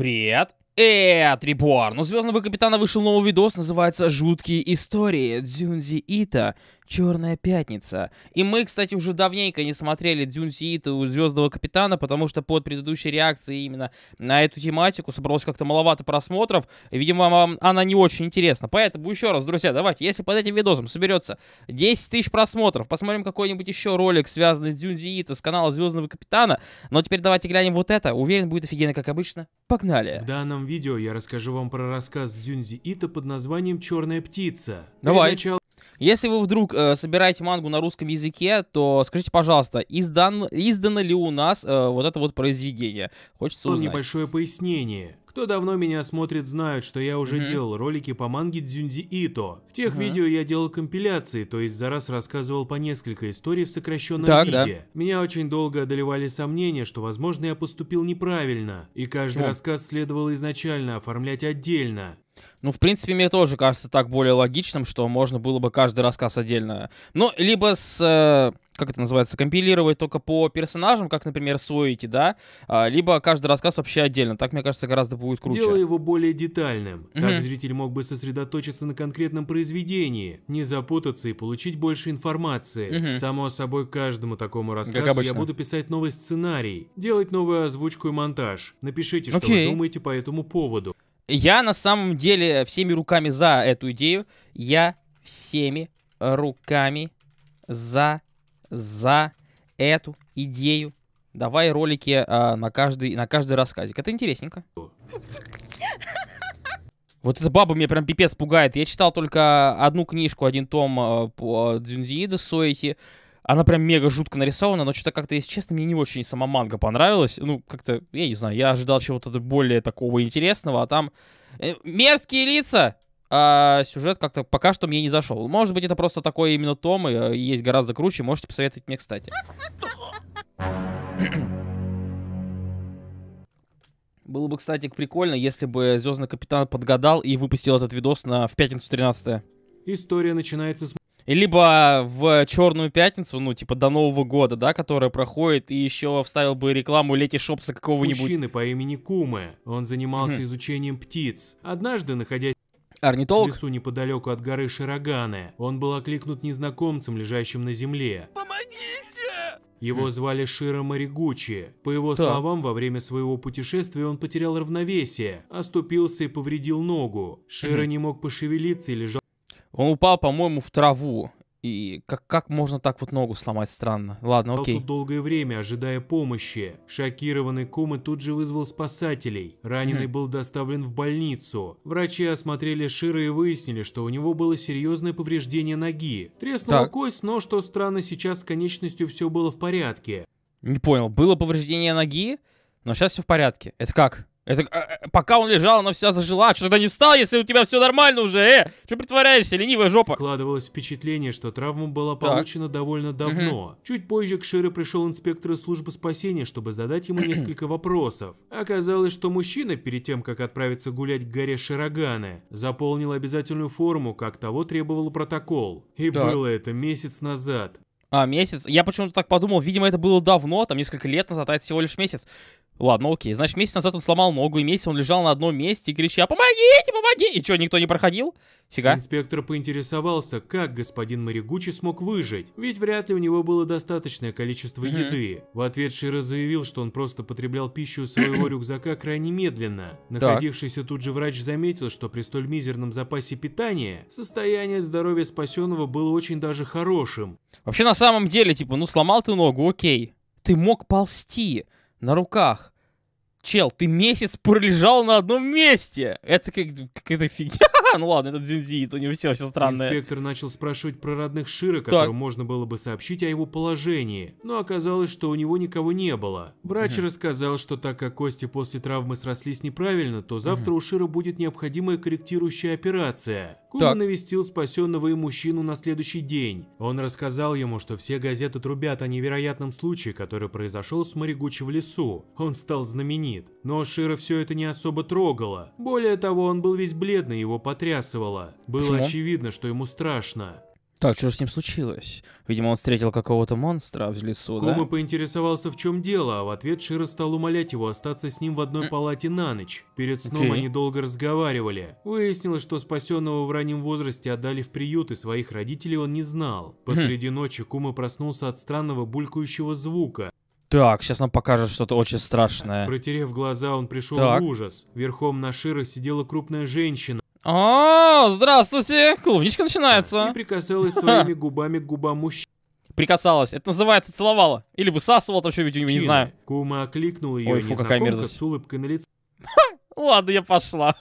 Привет! Эт, Реборн! У Звездного Капитана вышел новый видос, называется «Жуткие истории» Дзюнзи Ита Черная пятница. И мы, кстати, уже давненько не смотрели Дзюн у Звездного капитана, потому что под предыдущей реакцией именно на эту тематику собралось как-то маловато просмотров. Видимо, вам она не очень интересна. Поэтому еще раз, друзья, давайте, если под этим видосом соберется 10 тысяч просмотров, посмотрим какой-нибудь еще ролик, связанный с Дзюн с канала Звездного капитана. Но теперь давайте глянем вот это. Уверен, будет офигенно, как обычно. Погнали! В данном видео я расскажу вам про рассказ Дзюнзи под названием «Черная птица». Давай! Если вы вдруг э, собираете мангу на русском языке, то скажите, пожалуйста, издан, издано ли у нас э, вот это вот произведение? Хочется узнать. Небольшое пояснение. Кто давно меня смотрит, знают, что я уже mm-hmm. делал ролики по манге Дзюнди Ито. В тех mm-hmm. видео я делал компиляции, то есть за раз рассказывал по несколько историй в сокращенном так, виде. Да. Меня очень долго одолевали сомнения, что, возможно, я поступил неправильно, и каждый Почему? рассказ следовало изначально оформлять отдельно. Ну, в принципе, мне тоже кажется так более логичным, что можно было бы каждый рассказ отдельно. Ну, либо с... Э, как это называется? Компилировать только по персонажам, как, например, Суэйки, да? А, либо каждый рассказ вообще отдельно. Так, мне кажется, гораздо будет круче. Делай его более детальным. Mm-hmm. Так зритель мог бы сосредоточиться на конкретном произведении, не запутаться и получить больше информации. mm Само собой, каждому такому рассказу я буду писать новый сценарий, делать новую озвучку и монтаж. Напишите, что okay. вы думаете по этому поводу. Я на самом деле всеми руками за эту идею. Я всеми руками за, за эту идею. Давай ролики э, на, каждый, на каждый рассказик. Это интересненько. Вот эта баба меня прям пипец пугает. Я читал только одну книжку, один том э, по Дзюнзиида Соити. Она прям мега жутко нарисована, но что-то как-то, если честно, мне не очень сама манга понравилась. Ну, как-то, я не знаю, я ожидал чего-то более такого интересного, а там э, мерзкие лица! А сюжет как-то пока что мне не зашел. Может быть, это просто такой именно том, и э, есть гораздо круче. Можете посоветовать мне, кстати. Было бы, кстати, прикольно, если бы Звездный Капитан подгадал и выпустил этот видос на, в пятницу 13 -е. История начинается с и либо в Черную пятницу, ну, типа до Нового года, да, которая проходит, и еще вставил бы рекламу Лети Шопса какого-нибудь. Мужчины по имени Куме. Он занимался изучением птиц. Однажды, находясь Орнитолог? В лесу неподалеку от горы Шараганы. Он был окликнут незнакомцем, лежащим на земле. Помогите! Его хм. звали Широ Маригучи. По его да. словам, во время своего путешествия он потерял равновесие, оступился и повредил ногу. Широ не мог пошевелиться и лежал он упал, по-моему, в траву. И как, как можно так вот ногу сломать? Странно. Ладно, окей. Тут долгое время, ожидая помощи. Шокированный Кумы тут же вызвал спасателей. Раненый хм. был доставлен в больницу. Врачи осмотрели Шира и выяснили, что у него было серьезное повреждение ноги. Треснула так. кость, но, что странно, сейчас с конечностью все было в порядке. Не понял, было повреждение ноги, но сейчас все в порядке. Это как? Это, а, пока он лежал, она вся зажила. Что тогда не встал, если у тебя все нормально уже, э? Что притворяешься, ленивая жопа? Складывалось впечатление, что травма была получена так. довольно давно. Угу. Чуть позже к Шире пришел инспектор из службы спасения, чтобы задать ему несколько вопросов. Оказалось, что мужчина, перед тем, как отправиться гулять к горе Широганы, заполнил обязательную форму, как того требовал протокол. И так. было это месяц назад. А, месяц. Я почему-то так подумал, видимо, это было давно, там несколько лет назад, а это всего лишь месяц. Ладно, окей. Значит, месяц назад он сломал ногу, и месяц он лежал на одном месте и кричал «Помогите, помоги!» И что, никто не проходил? Фига. Инспектор поинтересовался, как господин Маригучи смог выжить, ведь вряд ли у него было достаточное количество угу. еды. В ответ Широ заявил, что он просто потреблял пищу из своего рюкзака крайне медленно. Находившийся так. тут же врач заметил, что при столь мизерном запасе питания состояние здоровья спасенного было очень даже хорошим. Вообще, на самом деле, типа, ну сломал ты ногу, окей. Ты мог ползти на руках. Чел, ты месяц пролежал на одном месте. Это как, какая-то фигня. ну ладно, это это у него все, все странное. Инспектор начал спрашивать про родных Шира, которым можно было бы сообщить о его положении. Но оказалось, что у него никого не было. Врач угу. рассказал, что так как кости после травмы срослись неправильно, то завтра угу. у Шира будет необходимая корректирующая операция. Кума так. навестил спасенного и мужчину на следующий день. Он рассказал ему, что все газеты трубят о невероятном случае, который произошел с Маригучи в лесу. Он стал знаменит. Но Шира все это не особо трогало. Более того, он был весь бледный, его потрясывало. Было Почему? очевидно, что ему страшно. Так, что же с ним случилось? Видимо, он встретил какого-то монстра в лесу, Кума да? Кома поинтересовался, в чем дело, а в ответ Шира стал умолять его остаться с ним в одной палате на ночь. Перед сном okay. они долго разговаривали. Выяснилось, что спасенного в раннем возрасте отдали в приют, и своих родителей он не знал. Хм. Посреди ночи Кума проснулся от странного булькающего звука. Так, сейчас нам покажет что-то очень страшное. Протерев глаза, он пришел так. в ужас. Верхом на Широ сидела крупная женщина. О, а, здравствуйте! Клубничка начинается. И прикасалась своими губами к губам мужчины. Прикасалась. Это называется целовала. Или высасывала, там что видимо, не знаю. Кума окликнул ее Ой, фу, какая мерзость. с улыбкой на лице. Ладно, я пошла.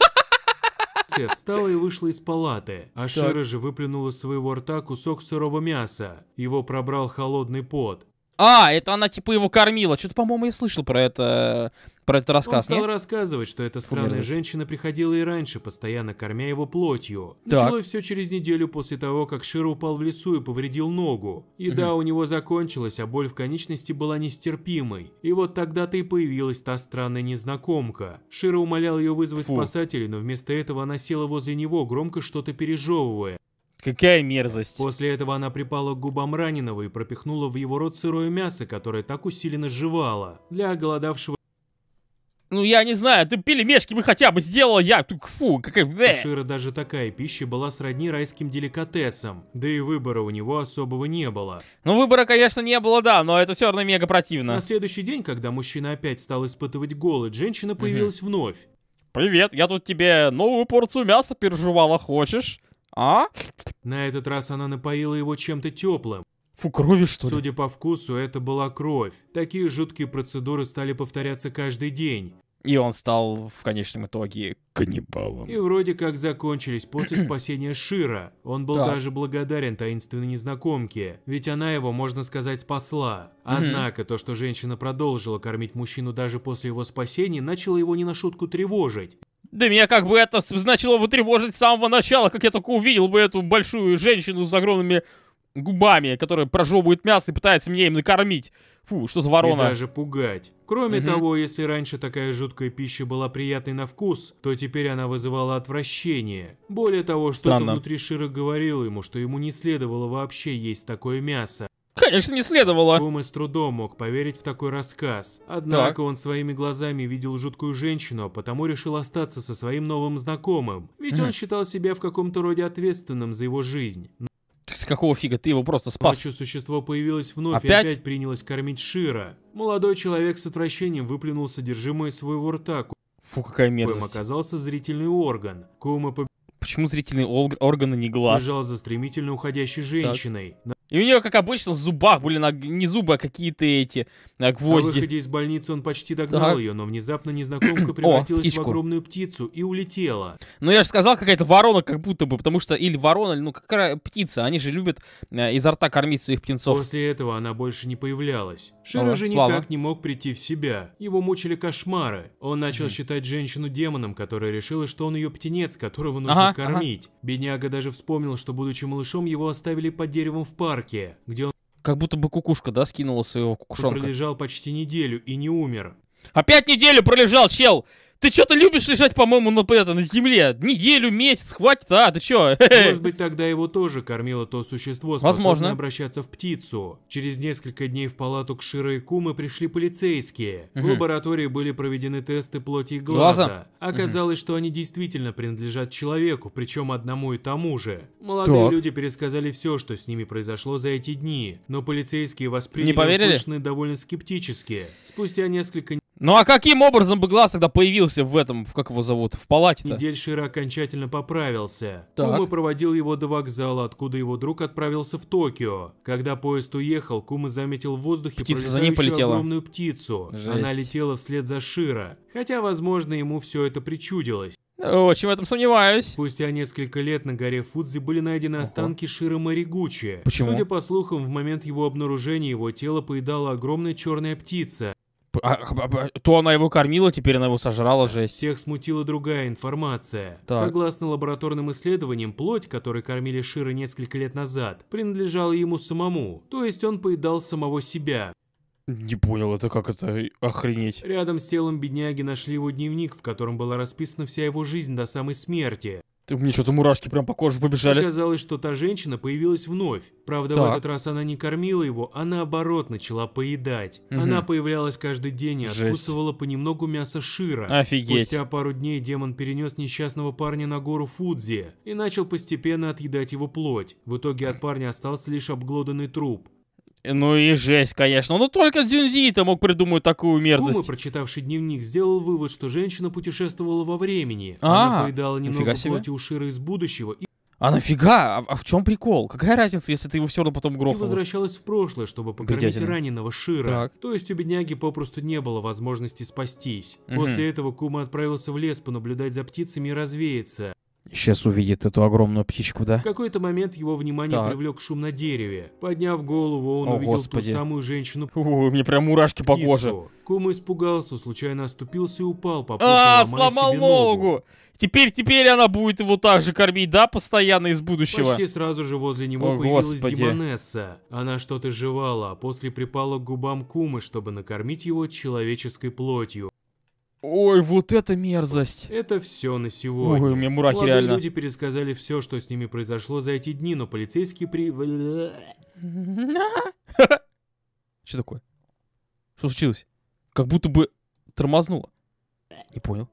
Настя встала и вышла из палаты, а Шира же выплюнула из своего рта кусок сырого мяса. Его пробрал холодный пот. А, это она типа его кормила. Что-то, по-моему, я слышал про это, про этот рассказ. Он стал нет? рассказывать, что эта странная Фу, женщина приходила и раньше, постоянно кормя его плотью. Так. Началось все через неделю после того, как Широ упал в лесу и повредил ногу. Еда угу. у него закончилась, а боль в конечности была нестерпимой. И вот тогда-то и появилась та странная незнакомка. Широ умолял ее вызвать Фу. спасателей, но вместо этого она села возле него, громко что-то пережевывая. Какая мерзость. После этого она припала к губам раненого и пропихнула в его рот сырое мясо, которое так усиленно жевало. Для голодавшего... Ну, я не знаю, ты пельмешки бы хотя бы сделала, я... Фу, какая... Шира даже такая пища была сродни райским деликатесом. Да и выбора у него особого не было. Ну, выбора, конечно, не было, да, но это все равно мега противно. На следующий день, когда мужчина опять стал испытывать голод, женщина появилась угу. вновь. Привет, я тут тебе новую порцию мяса переживала, хочешь? А? На этот раз она напоила его чем-то теплым. Фу, крови что ли? Судя по вкусу, это была кровь. Такие жуткие процедуры стали повторяться каждый день. И он стал в конечном итоге каннибалом. И вроде как закончились после спасения Шира. Он был да. даже благодарен таинственной незнакомке, ведь она его, можно сказать, спасла. Однако то, что женщина продолжила кормить мужчину даже после его спасения, начало его не на шутку тревожить. Да меня как бы это значило бы тревожить с самого начала, как я только увидел бы эту большую женщину с огромными губами, которая прожевывает мясо и пытается меня им накормить. Фу, что за ворона. И даже пугать. Кроме угу. того, если раньше такая жуткая пища была приятной на вкус, то теперь она вызывала отвращение. Более того, что-то внутри Шира говорил ему, что ему не следовало вообще есть такое мясо. Конечно, не следовало. Кома с трудом мог поверить в такой рассказ. Однако так. он своими глазами видел жуткую женщину, а потому решил остаться со своим новым знакомым. Ведь он считал себя в каком-то роде ответственным за его жизнь. С какого фига ты его просто спас? Ночью существо появилось вновь опять? и опять принялось кормить Шира. Молодой человек с отвращением выплюнул содержимое своего рта. Фу, какая мерзость. Им оказался зрительный орган. Кома поб... Почему зрительные органы не глаз? Бежал за стремительно уходящей женщиной. Так. И у нее, как обычно, в зубах были на... не зубы, а какие-то эти а гвозди. На выходе из больницы он почти догнал так. ее, но внезапно незнакомка превратилась О, в огромную птицу и улетела. Ну я же сказал, какая-то ворона как будто бы, потому что или ворона, или ну какая птица, они же любят э, изо рта кормить своих птенцов. После этого она больше не появлялась. Широ же слава. никак не мог прийти в себя. Его мучили кошмары. Он начал угу. считать женщину демоном, которая решила, что он ее птенец, которого нужно ага, кормить. Ага. Бедняга даже вспомнил, что будучи малышом его оставили под деревом в парке парке, где он... Как будто бы кукушка, да, скинула своего кукушонка. Пролежал почти неделю и не умер. Опять неделю пролежал, чел! Ты что-то любишь лежать, по-моему, на, это, на земле. Неделю, месяц, хватит, а, ты что? Может быть, тогда его тоже кормило то существо, способное Возможно. обращаться в птицу. Через несколько дней в палату к Широ и Кумы пришли полицейские. Угу. В лаборатории были проведены тесты плоти и глаза. глаза? Оказалось, угу. что они действительно принадлежат человеку, причем одному и тому же. Молодые так. люди пересказали все, что с ними произошло за эти дни, но полицейские восприняли Не довольно скептически. Спустя несколько ну а каким образом бы глаз тогда появился в этом, в как его зовут, в палате Недельшира окончательно поправился. Так. Кума проводил его до вокзала, откуда его друг отправился в Токио. Когда поезд уехал, Кума заметил в воздухе Птица огромную птицу. Жесть. Она летела вслед за Шира, хотя, возможно, ему все это причудилось. Очень в этом сомневаюсь. Спустя несколько лет на горе Фудзи были найдены Ого. останки Шира Маригучи. Почему? Судя по слухам, в момент его обнаружения его тело поедала огромная черная птица. А, а, то она его кормила, теперь она его сожрала, жесть. Всех смутила другая информация. Так. Согласно лабораторным исследованиям, плоть, которой кормили Шира несколько лет назад, принадлежала ему самому. То есть он поедал самого себя. Не понял, это как это? Э, охренеть. Рядом с телом бедняги нашли его дневник, в котором была расписана вся его жизнь до самой смерти. Мне что-то мурашки прям по коже побежали. Оказалось, что та женщина появилась вновь. Правда, так. в этот раз она не кормила его, а наоборот начала поедать. Угу. Она появлялась каждый день и откусывала понемногу мясо Шира. Офигеть. Спустя пару дней демон перенес несчастного парня на гору Фудзи и начал постепенно отъедать его плоть. В итоге от парня остался лишь обглоданный труп. Ну и жесть, конечно. Но только Дзюнзи-то мог придумать такую мерзость. Кума, прочитавший дневник, сделал вывод, что женщина путешествовала во времени. А, -а, -а. Она поедала немного плоти у Шира из будущего и... А нафига? А, а в чем прикол? Какая разница, если ты его все равно потом грохнул? И возвращалась в прошлое, чтобы покормить Бедятина. раненого Шира. Так. То есть у бедняги попросту не было возможности спастись. Угу. После этого Кума отправился в лес понаблюдать за птицами и развеяться сейчас увидит эту огромную птичку, да? В какой-то момент его внимание так. привлек шум на дереве. Подняв голову, он О, увидел господи. ту самую женщину. Ой, мне прям мурашки по коже. Кума испугался, случайно оступился и упал, по А, сломал ногу. ногу. Теперь, теперь она будет его так же кормить, да, постоянно из будущего? Почти сразу же возле него О, появилась господи. Димонесса. Она что-то жевала, а после припала к губам Кумы, чтобы накормить его человеческой плотью. Ой, вот это мерзость. Это все на сегодня. Ой, у меня мурахи Молодые реально. люди пересказали все, что с ними произошло за эти дни, но полицейские при... Что такое? Что случилось? Как будто бы тормознуло. Не понял.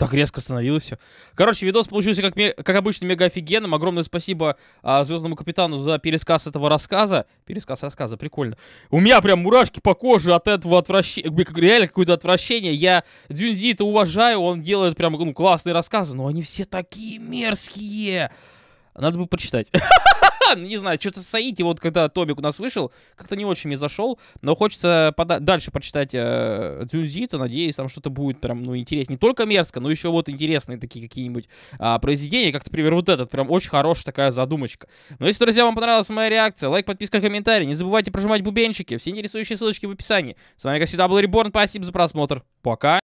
Так резко становилось все. Короче, видос получился, как, как обычно, мега офигенным. Огромное спасибо а, Звездному Капитану за пересказ этого рассказа. Пересказ рассказа, прикольно. У меня прям мурашки по коже от этого отвращения. Реально какое-то отвращение. Я Дзюнзи-то уважаю, он делает прям ну, классные рассказы, но они все такие мерзкие. Надо бы почитать. Не знаю, что-то Саити, вот когда Томик у нас вышел, как-то не очень мне зашел. Но хочется дальше прочитать э, Дзюнзита. Надеюсь, там что-то будет прям, ну, интересно. Не только мерзко, но еще вот интересные такие какие-нибудь э, произведения. Как, например, вот этот. Прям очень хорошая такая задумочка. Ну если, друзья, вам понравилась моя реакция, лайк, подписка, комментарий. Не забывайте прожимать бубенчики. Все интересующие ссылочки в описании. С вами, как всегда, был Реборн. Спасибо за просмотр. Пока.